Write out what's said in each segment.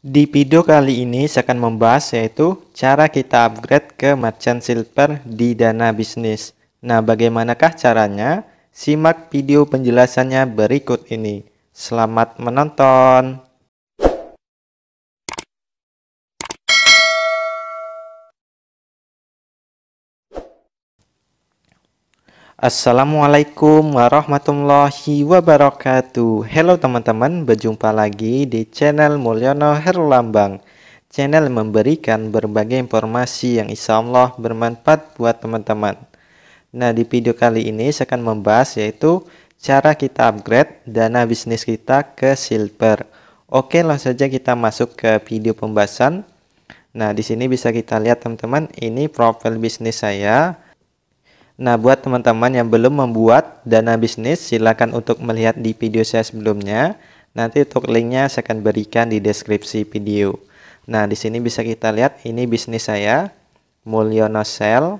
Di video kali ini saya akan membahas yaitu cara kita upgrade ke Merchant Silver di Dana Bisnis. Nah, bagaimanakah caranya? Simak video penjelasannya berikut ini. Selamat menonton! Assalamualaikum warahmatullahi wabarakatuh Halo teman-teman, berjumpa lagi di channel Mulyono Herlambang Channel memberikan berbagai informasi yang insya Allah bermanfaat buat teman-teman Nah di video kali ini saya akan membahas yaitu Cara kita upgrade dana bisnis kita ke silver Oke langsung saja kita masuk ke video pembahasan Nah di sini bisa kita lihat teman-teman ini profil bisnis saya Nah, buat teman-teman yang belum membuat dana bisnis, silakan untuk melihat di video saya sebelumnya. Nanti untuk linknya saya akan berikan di deskripsi video. Nah, di sini bisa kita lihat ini bisnis saya, Mulyono Sel.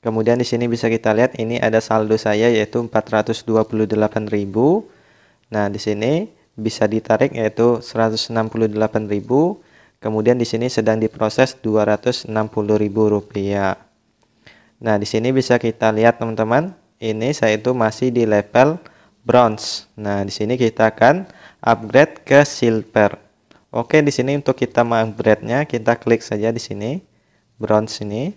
Kemudian di sini bisa kita lihat ini ada saldo saya yaitu 428.000. Nah, di sini bisa ditarik yaitu 168.000. Kemudian di sini sedang diproses 260.000 rupiah. Nah, di sini bisa kita lihat teman-teman, ini saya itu masih di level bronze. Nah, di sini kita akan upgrade ke silver. Oke, di sini untuk kita mengupgrade-nya, kita klik saja di sini bronze ini.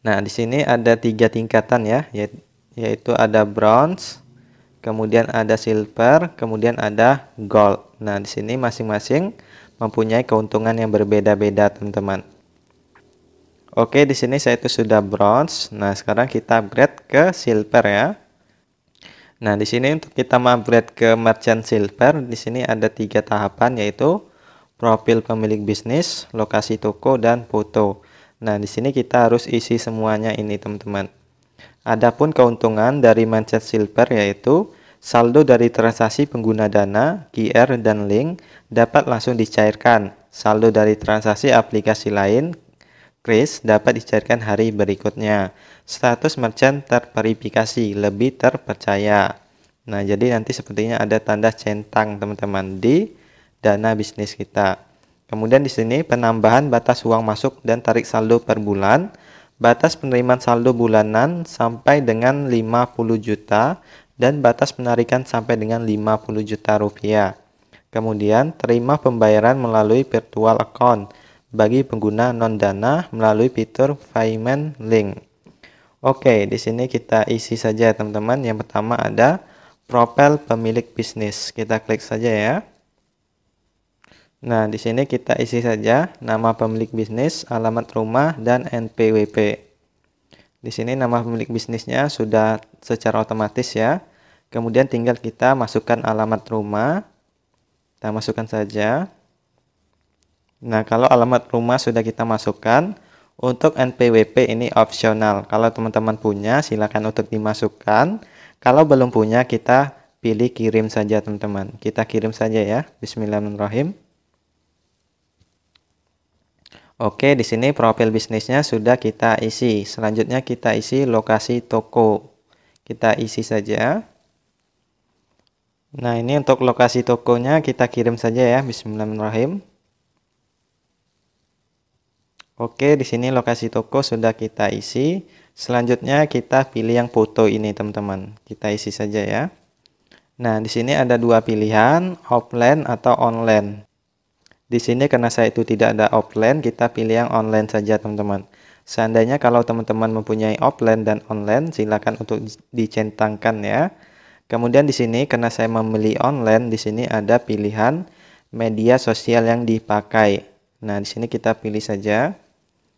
Nah, di sini ada tiga tingkatan ya, ya yaitu ada bronze, kemudian ada silver, kemudian ada gold. Nah, di sini masing-masing mempunyai keuntungan yang berbeda-beda, teman-teman. Oke, di sini saya itu sudah bronze. Nah, sekarang kita upgrade ke silver ya. Nah, di sini untuk kita upgrade ke merchant silver, di sini ada tiga tahapan yaitu profil pemilik bisnis, lokasi toko, dan foto. Nah, di sini kita harus isi semuanya ini, teman-teman. Adapun keuntungan dari merchant silver yaitu saldo dari transaksi pengguna dana, QR, dan link dapat langsung dicairkan. Saldo dari transaksi aplikasi lain, Kris dapat dicairkan hari berikutnya. Status merchant terverifikasi, lebih terpercaya. Nah, jadi nanti sepertinya ada tanda centang teman-teman di dana bisnis kita. Kemudian di sini penambahan batas uang masuk dan tarik saldo per bulan, batas penerimaan saldo bulanan sampai dengan 50 juta dan batas penarikan sampai dengan 50 juta rupiah. Kemudian terima pembayaran melalui virtual account bagi pengguna non-dana melalui fitur payment link. Oke, di sini kita isi saja teman-teman. Yang pertama ada profil pemilik bisnis. Kita klik saja ya. Nah, di sini kita isi saja nama pemilik bisnis, alamat rumah, dan NPWP. Di sini nama pemilik bisnisnya sudah secara otomatis ya. Kemudian tinggal kita masukkan alamat rumah. Kita masukkan saja. Nah, kalau alamat rumah sudah kita masukkan, untuk NPWP ini opsional. Kalau teman-teman punya, silakan untuk dimasukkan. Kalau belum punya, kita pilih kirim saja teman-teman. Kita kirim saja ya. Bismillahirrahmanirrahim. Oke, di sini profil bisnisnya sudah kita isi. Selanjutnya kita isi lokasi toko. Kita isi saja. Nah, ini untuk lokasi tokonya kita kirim saja ya. Bismillahirrahmanirrahim. Oke, di sini lokasi toko sudah kita isi. Selanjutnya kita pilih yang foto ini, teman-teman. Kita isi saja ya. Nah, di sini ada dua pilihan, offline atau online. Di sini karena saya itu tidak ada offline, kita pilih yang online saja, teman-teman. Seandainya kalau teman-teman mempunyai offline dan online, silakan untuk dicentangkan ya. Kemudian di sini karena saya membeli online, di sini ada pilihan media sosial yang dipakai. Nah, di sini kita pilih saja.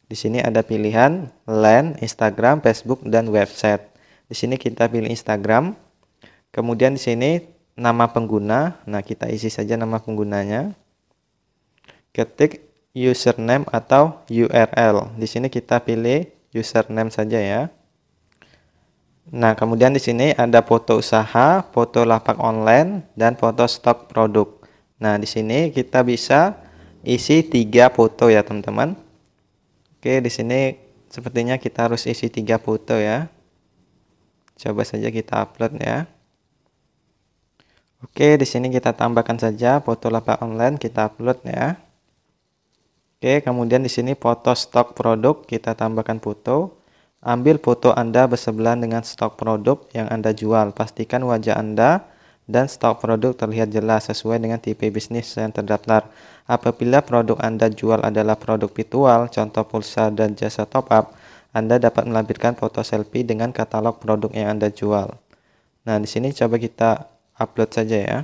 Di sini ada pilihan land Instagram, Facebook, dan website. Di sini kita pilih Instagram. Kemudian di sini nama pengguna. Nah, kita isi saja nama penggunanya. Ketik username atau URL. Di sini kita pilih username saja ya. Nah, kemudian di sini ada foto usaha, foto lapak online, dan foto stok produk. Nah, di sini kita bisa isi tiga foto ya, teman-teman. Oke, di sini sepertinya kita harus isi tiga foto ya. Coba saja kita upload ya. Oke, di sini kita tambahkan saja foto lapak online kita upload ya. Oke, kemudian di sini foto stok produk kita tambahkan foto. Ambil foto Anda bersebelahan dengan stok produk yang Anda jual. Pastikan wajah Anda dan stok produk terlihat jelas sesuai dengan tipe bisnis yang terdaftar. Apabila produk Anda jual adalah produk virtual, contoh pulsa dan jasa top up, Anda dapat melampirkan foto selfie dengan katalog produk yang Anda jual. Nah, di sini coba kita upload saja ya.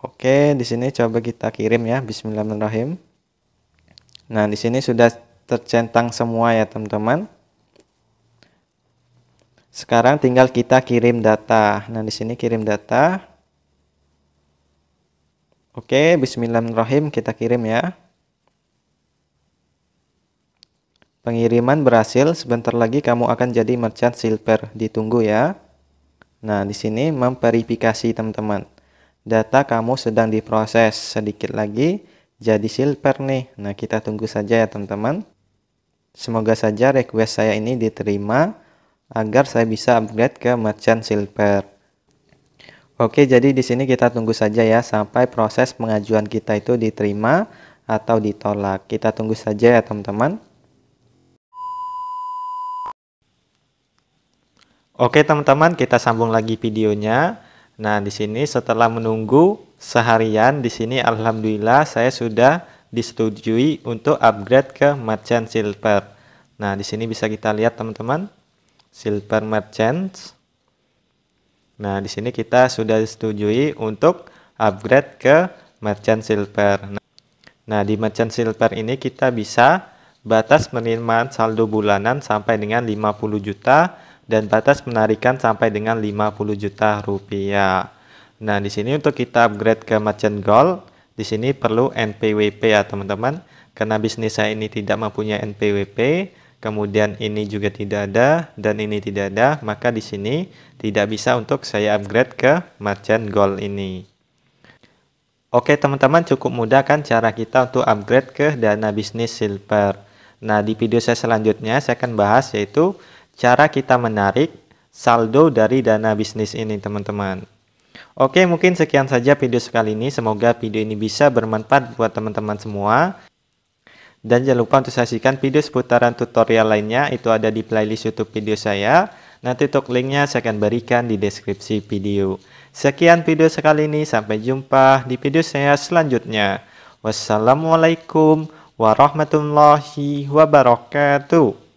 Oke, di sini coba kita kirim ya. Bismillahirrahmanirrahim. Nah, di sini sudah tercentang semua ya, teman-teman. Sekarang tinggal kita kirim data. Nah, di sini kirim data. Oke, bismillahirrahmanirrahim kita kirim ya. Pengiriman berhasil, sebentar lagi kamu akan jadi merchant silver. Ditunggu ya. Nah, di sini memverifikasi teman-teman. Data kamu sedang diproses sedikit lagi jadi silver nih. Nah, kita tunggu saja ya teman-teman. Semoga saja request saya ini diterima agar saya bisa upgrade ke merchant silver. Oke, jadi di sini kita tunggu saja ya sampai proses pengajuan kita itu diterima atau ditolak. Kita tunggu saja ya teman-teman. Oke teman-teman, kita sambung lagi videonya. Nah, di sini setelah menunggu seharian, di sini alhamdulillah saya sudah disetujui untuk upgrade ke merchant silver. Nah, di sini bisa kita lihat teman-teman silver merchant. Nah, di sini kita sudah setujui untuk upgrade ke merchant silver. Nah, di merchant silver ini kita bisa batas penerimaan saldo bulanan sampai dengan 50 juta dan batas penarikan sampai dengan 50 juta rupiah. Nah, di sini untuk kita upgrade ke merchant gold, di sini perlu NPWP ya, teman-teman. Karena bisnis saya ini tidak mempunyai NPWP, kemudian ini juga tidak ada, dan ini tidak ada, maka di sini tidak bisa untuk saya upgrade ke merchant gold ini. Oke teman-teman cukup mudah kan cara kita untuk upgrade ke dana bisnis silver. Nah di video saya selanjutnya saya akan bahas yaitu cara kita menarik saldo dari dana bisnis ini teman-teman. Oke mungkin sekian saja video sekali ini. Semoga video ini bisa bermanfaat buat teman-teman semua. Dan jangan lupa untuk saksikan video seputaran tutorial lainnya, itu ada di playlist YouTube video saya. Nanti untuk linknya saya akan berikan di deskripsi video. Sekian video sekali ini, sampai jumpa di video saya selanjutnya. Wassalamualaikum warahmatullahi wabarakatuh.